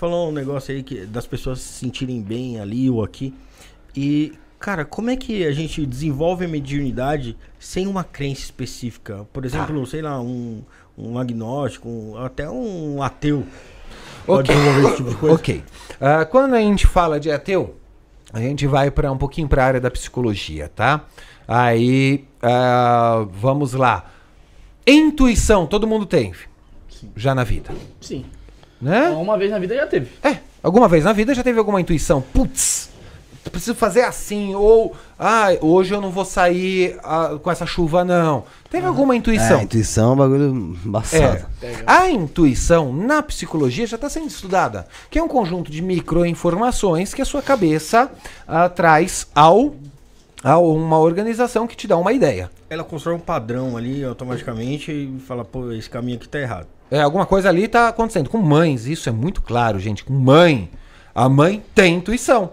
falou um negócio aí que, das pessoas se sentirem bem ali ou aqui. E, cara, como é que a gente desenvolve a mediunidade sem uma crença específica? Por exemplo, ah. sei lá, um, um agnóstico, um, até um ateu. pode Okay. Tipo de coisa ok. Uh, quando a gente fala de ateu, a gente vai para um pouquinho para a área da psicologia, tá? Aí, uh, vamos lá. Intuição, todo mundo tem Sim. já na vida. Sim. Né? Então, uma vez na vida já teve. É, alguma vez na vida já teve alguma intuição. Putz, preciso fazer assim. Ou, ah, hoje eu não vou sair ah, com essa chuva, não. Teve ah. alguma intuição. É, a intuição é um bagulho bastante. É. A intuição, na psicologia, já está sendo estudada. Que é um conjunto de microinformações que a sua cabeça ah, traz ao a uma organização que te dá uma ideia. Ela constrói um padrão ali automaticamente e fala, pô, esse caminho aqui tá errado. É, alguma coisa ali está acontecendo. Com mães, isso é muito claro, gente. Com mãe. A mãe tem intuição.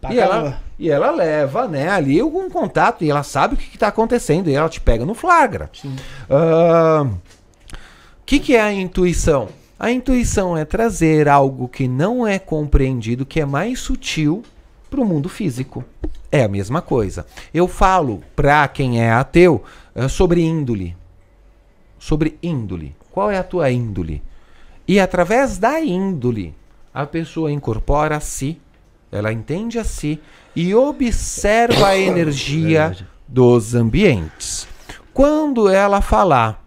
Tá e ela, e ela leva, né, ali algum contato e ela sabe o que, está acontecendo e ela te pega no flagra. O uh, que, que é a intuição? A intuição é trazer algo que não é compreendido, que é mais sutil, para o mundo físico. É a mesma coisa. Eu falo para quem é ateu eh, sobre índole. Sobre índole. Qual é a tua índole? E através da índole, a pessoa incorpora a si, ela entende a si e observa a energia é dos ambientes. Quando ela falar,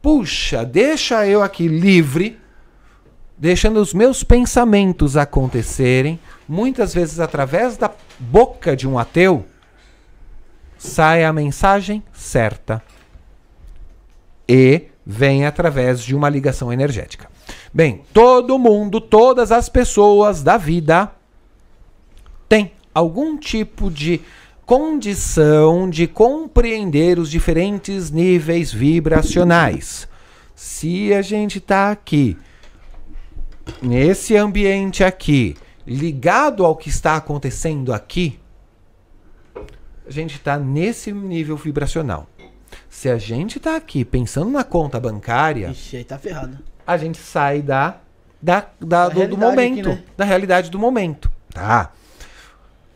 puxa, deixa eu aqui livre, deixando os meus pensamentos acontecerem, muitas vezes através da boca de um ateu, sai a mensagem certa. E vem através de uma ligação energética. Bem, todo mundo, todas as pessoas da vida tem algum tipo de condição de compreender os diferentes níveis vibracionais. Se a gente está aqui, nesse ambiente aqui, ligado ao que está acontecendo aqui, a gente está nesse nível vibracional. Se a gente tá aqui pensando na conta bancária. Ixi, aí tá ferrado. A gente sai da, da, da, da do, do, momento. Aqui, né? Da realidade do momento. Tá?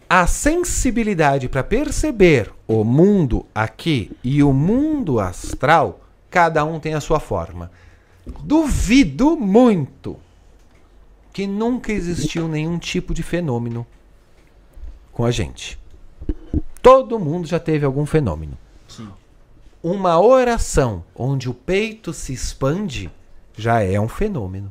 A sensibilidade para perceber o mundo aqui e o mundo astral, cada um tem a sua forma. Duvido muito que nunca existiu nenhum tipo de fenômeno com a gente. Todo mundo já teve algum fenômeno. Sim uma oração onde o peito se expande já é um fenômeno.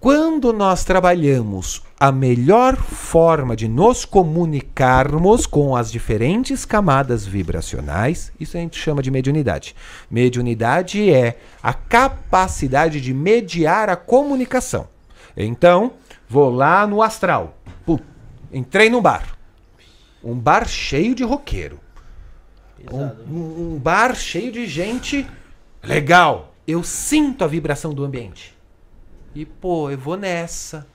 Quando nós trabalhamos a melhor forma de nos comunicarmos com as diferentes camadas vibracionais, isso a gente chama de mediunidade. Mediunidade é a capacidade de mediar a comunicação. Então, vou lá no astral. entrei num bar. Um bar cheio de roqueiro. Um, um bar cheio de gente. Legal! Eu sinto a vibração do ambiente. E, pô, eu vou nessa.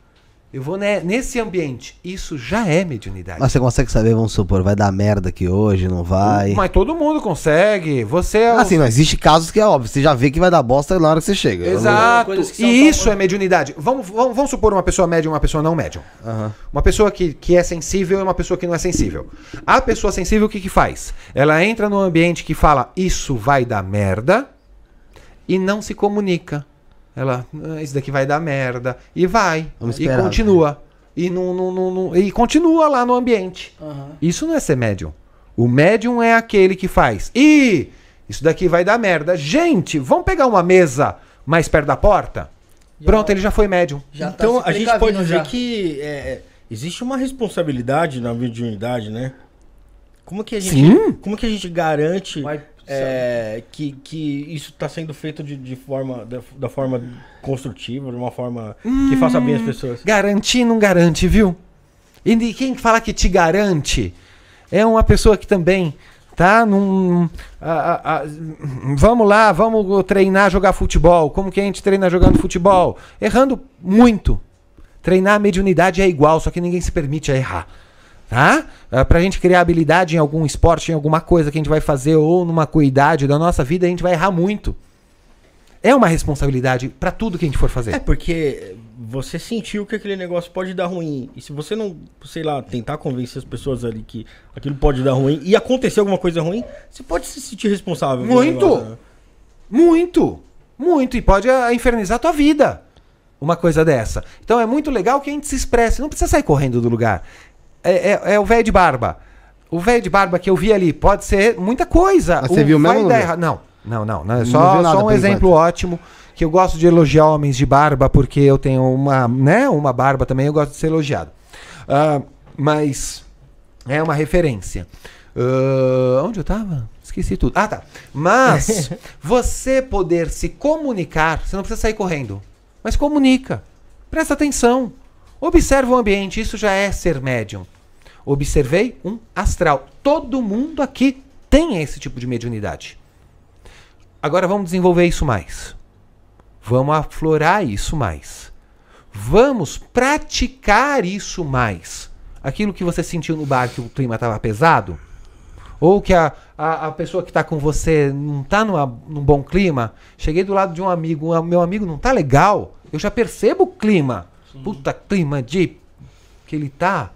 Eu vou ne né, nesse ambiente. Isso já é mediunidade. Mas você consegue saber, vamos supor, vai dar merda aqui hoje, não vai? Mas todo mundo consegue. Você é Assim, o... existe casos que é óbvio. Você já vê que vai dar bosta na hora que você chega. Exato. E tá isso tão... é mediunidade. Vamos, vamos, vamos, supor uma pessoa médium e uma pessoa não médium. Uhum. Uma pessoa que, que é sensível e uma pessoa que não é sensível. A pessoa sensível, o que, que faz? Ela entra num ambiente que fala, isso vai dar merda, e não se comunica. Ela, ah, isso daqui vai dar merda. E vai. Vamos e esperar, continua. Né? E, não, não, não, não, e continua lá no ambiente. Uhum. Isso não é ser médium. O médium é aquele que faz. E isso daqui vai dar merda. Gente, vamos pegar uma mesa mais perto da porta? Já Pronto, ele já foi médium. Já tá então tá a gente pode dizer já. que é, é, existe uma responsabilidade na mediunidade, né? Como que a gente, Sim. Como que a gente garante é, que, que isso está sendo feito de, de forma, da, da, forma construtiva, de uma forma hum, que faça bem as hum, pessoas. Garantir não garante, viu? E quem fala que te garante é uma pessoa que também tá num. A, a, a, vamos lá, vamos treinar jogar futebol. Como que a gente treina jogando futebol? Errando muito. Treinar a mediunidade é igual, só que ninguém se permite errar tá? Ah, pra gente criar habilidade em algum esporte, em alguma coisa que a gente vai fazer ou numa cuidade da nossa vida, a gente vai errar muito. É uma responsabilidade para tudo que a gente for fazer. É porque você sentiu que aquele negócio pode dar ruim. E se você não, sei lá, tentar convencer as pessoas ali que aquilo pode dar ruim e acontecer alguma coisa ruim, você pode se sentir responsável. Muito! Né? Muito! Muito! E pode ah, infernizar a tua vida uma coisa dessa. Então é muito legal que a gente se expresse, não precisa sair correndo do lugar é, é, é o velho de barba. O velho de barba que eu vi ali pode ser muita coisa. Ah, você viu mesmo? Não, não, não, não, não. É só, não só um exemplo enquanto. ótimo que eu gosto de elogiar homens de barba porque eu tenho uma, né, uma barba também. Eu gosto de ser elogiado. Uh, mas é uma referência. Uh, onde eu tava? Esqueci tudo. Ah, tá. Mas você poder se comunicar, você não precisa sair correndo. Mas comunica. Presta atenção. Observa o ambiente, isso já é ser médium. Observei um astral. Todo mundo aqui tem esse tipo de mediunidade. Agora vamos desenvolver isso mais. Vamos aflorar isso mais. Vamos praticar isso mais. Aquilo que você sentiu no bar que o clima estava pesado, ou que a, a, a pessoa que está com você não está num bom clima. Cheguei do lado de um amigo, meu amigo não está legal. Eu já percebo o clima. Sim. Puta clima de que ele tá.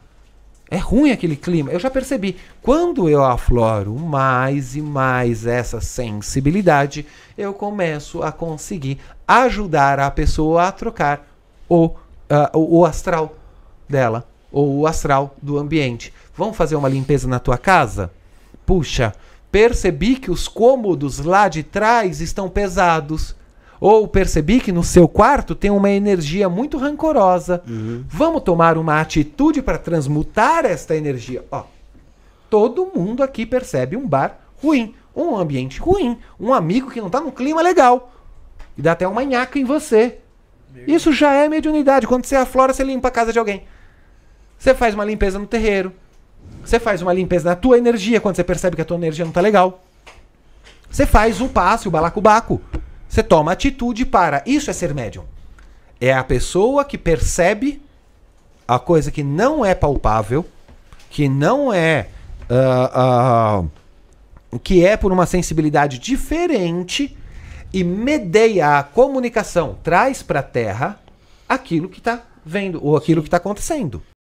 É ruim aquele clima. Eu já percebi. Quando eu afloro mais e mais essa sensibilidade, eu começo a conseguir ajudar a pessoa a trocar o, uh, o, o astral dela ou o astral do ambiente. Vamos fazer uma limpeza na tua casa? Puxa, percebi que os cômodos lá de trás estão pesados. Ou percebi que no seu quarto tem uma energia muito rancorosa. Uhum. Vamos tomar uma atitude para transmutar esta energia. Ó, todo mundo aqui percebe um bar ruim, um ambiente ruim, um amigo que não está num clima legal. E dá até uma nhaca em você. Isso já é mediunidade. Quando você aflora, você limpa a casa de alguém. Você faz uma limpeza no terreiro. Você faz uma limpeza na tua energia quando você percebe que a tua energia não está legal. Você faz o passe, o balacubaco. Você toma atitude para. Isso é ser médium. É a pessoa que percebe a coisa que não é palpável, que não é. Uh, uh, que é por uma sensibilidade diferente e medeia a comunicação, traz para a terra aquilo que está vendo ou aquilo que está acontecendo.